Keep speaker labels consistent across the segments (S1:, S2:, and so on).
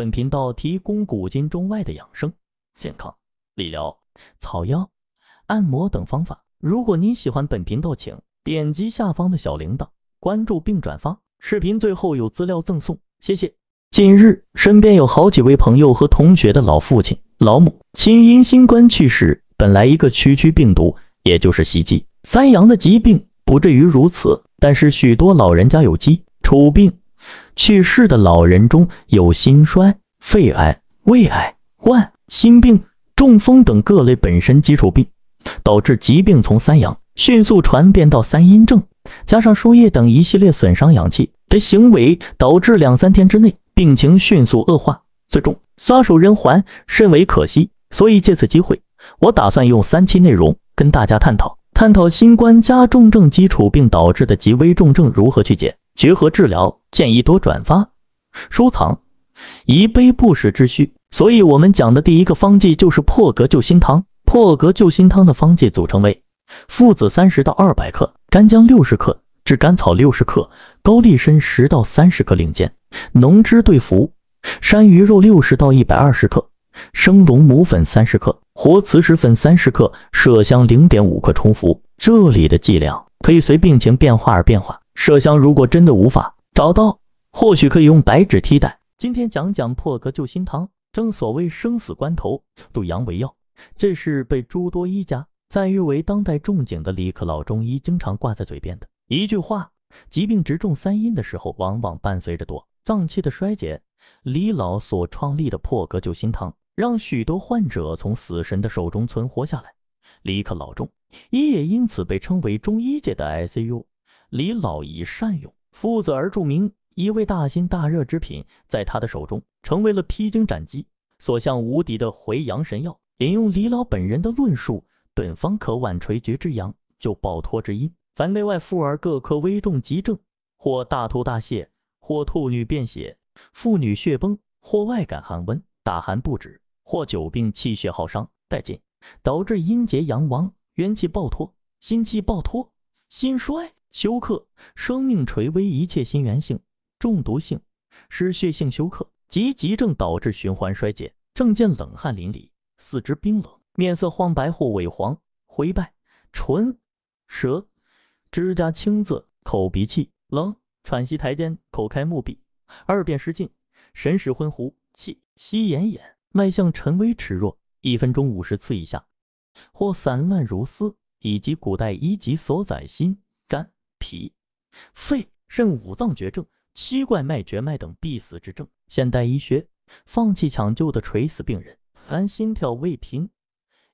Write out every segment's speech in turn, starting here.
S1: 本频道提供古今中外的养生、健康、理疗、草药、按摩等方法。如果您喜欢本频道，请点击下方的小铃铛，关注并转发视频。最后有资料赠送，谢谢。近日，身边有好几位朋友和同学的老父亲、老母亲因新冠去世。本来一个区区病毒，也就是袭击三阳的疾病，不至于如此。但是许多老人家有疾，础病。去世的老人中有心衰、肺癌、胃癌、冠心病、中风等各类本身基础病，导致疾病从三阳迅速传变到三阴症，加上输液等一系列损伤阳气的行为，导致两三天之内病情迅速恶化，最终撒手人寰，甚为可惜。所以借此机会，我打算用三期内容跟大家探讨，探讨新冠加重症基础病导致的极危重症如何去解决和治疗。建议多转发、收藏，以备不时之需。所以，我们讲的第一个方剂就是破格救心汤。破格救心汤的方剂组成为：附子三十到二百克，干姜六十克，炙甘草六十克，高丽参十到三十克，另煎浓汁兑服；山萸肉六十到一百二十克，生龙母粉三十克，活磁石粉三十克，麝香零点五克冲服。这里的剂量可以随病情变化而变化。麝香如果真的无法，找到，或许可以用白纸替代。今天讲讲破格救心汤。正所谓生死关头，堵阳为药，这是被诸多医家赞誉为当代重景的李克老中医经常挂在嘴边的一句话。疾病直中三阴的时候，往往伴随着多脏器的衰竭。李老所创立的破格救心汤，让许多患者从死神的手中存活下来。李克老中医也因此被称为中医界的 ICU。李老以善用。父子而著名，一味大辛大热之品，在他的手中成为了披荆斩棘、所向无敌的回阳神药。引用李老本人的论述，本方可挽垂绝之阳，救暴脱之阴。凡内外妇儿各科危重急症，或大吐大泻，或吐女便血，妇女血崩，或外感寒温，大寒不止，或久病气血耗伤殆尽，导致阴结阳亡，元气暴脱，心气暴脱，心衰。休克，生命垂危，一切心源性、中毒性、失血性休克及急症导致循环衰竭。症见冷汗淋漓，四肢冰冷，面色黄白或萎黄、灰败，唇、舌、指甲青紫，口鼻气冷，喘息抬肩，口开目闭，二便失禁，神识昏糊，气息奄奄，脉象沉微迟弱，一分钟五十次以下，或散乱如丝，以及古代医籍所载心、肝。脾、肺、肾五脏绝症，七怪脉绝脉等必死之症。现代医学放弃抢救的垂死病人，肝心跳未停，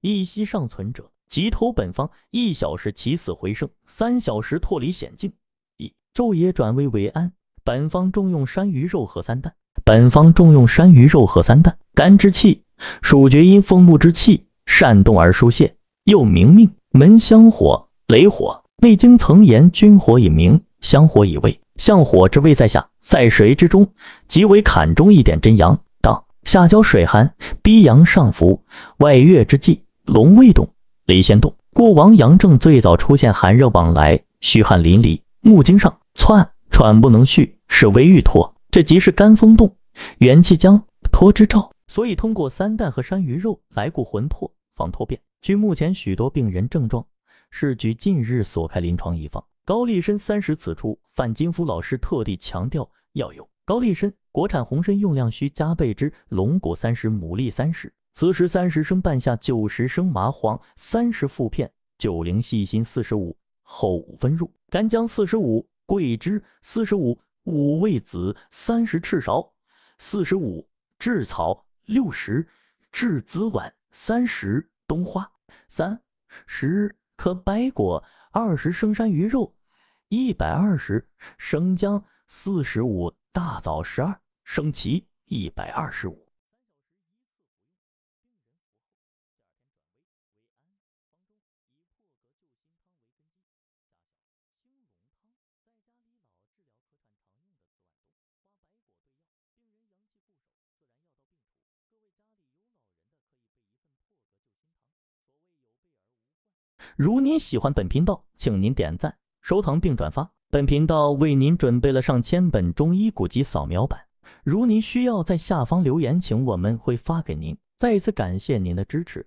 S1: 一息尚存者，急投本方，一小时起死回生，三小时脱离险境，一昼夜转危为安。本方重用山萸肉和三蛋。本方重用山萸肉和三蛋，肝之气属厥阴风木之气，善动而疏泄，又明命门香火雷火。内经曾言：君火以明，香火以未，相火之未在下，在水之中，即为坎中一点真阳。当下焦水寒，逼阳上浮，外月之际，龙未动，雷先动。故亡阳症最早出现寒热往来，虚汗淋漓。木经上窜，喘不能续，是为欲脱。这即是肝风动，元气将脱之兆。所以通过三蛋和山鱼肉来固魂魄，防脱变。据目前许多病人症状。市局近日所开临床一方，高丽参三十，此处范金福老师特地强调要有高丽参，国产红参用量需加倍之。龙骨三十，牡蛎三十，磁石三十，生半夏九十，生麻黄三十副片，九零细心四十五，后五分入。干姜四十五，桂枝四十五，五味子三十，赤芍四十五，炙草六十，炙子碗三十，冬花三十。可白果二十生山鱼肉一百二十，生姜四十五，大枣十二，生芪一百二十五。如您喜欢本频道，请您点赞、收藏并转发。本频道为您准备了上千本中医古籍扫描版，如您需要在下方留言，请我们会发给您。再一次感谢您的支持。